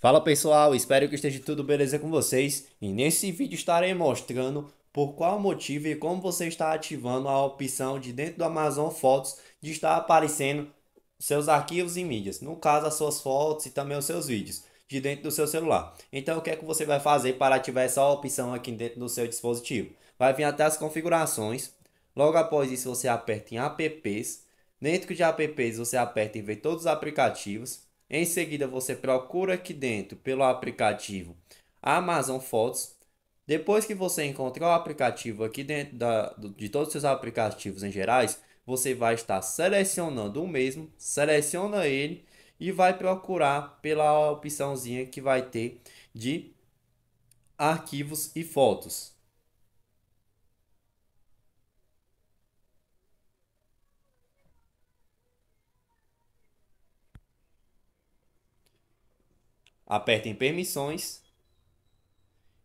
Fala pessoal, espero que esteja tudo beleza com vocês e nesse vídeo estarei mostrando por qual motivo e como você está ativando a opção de dentro do Amazon Fotos de estar aparecendo seus arquivos e mídias, no caso as suas fotos e também os seus vídeos de dentro do seu celular. Então o que é que você vai fazer para ativar essa opção aqui dentro do seu dispositivo? Vai vir até as configurações, logo após isso você aperta em apps, dentro de apps você aperta em ver todos os aplicativos, em seguida, você procura aqui dentro pelo aplicativo Amazon Fotos. Depois que você encontrar o aplicativo aqui dentro da, de todos os seus aplicativos em gerais, você vai estar selecionando o mesmo, seleciona ele e vai procurar pela opçãozinha que vai ter de arquivos e fotos. aperta em permissões.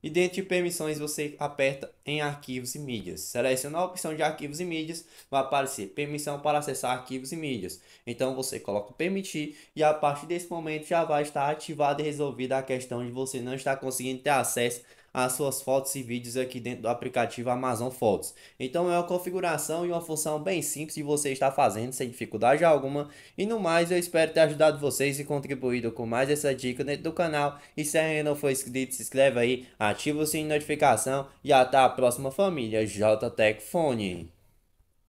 E dentro de permissões você aperta em arquivos e mídias. Seleciona a opção de arquivos e mídias, vai aparecer permissão para acessar arquivos e mídias. Então você coloca permitir e a partir desse momento já vai estar ativada e resolvida a questão de você não estar conseguindo ter acesso as suas fotos e vídeos aqui dentro do aplicativo Amazon Fotos. Então é uma configuração e uma função bem simples de você estar fazendo sem dificuldade alguma. E no mais, eu espero ter ajudado vocês e contribuído com mais essa dica dentro do canal. E se ainda não for inscrito, se inscreve aí, ativa o sininho de notificação e até a próxima família JTech Fone.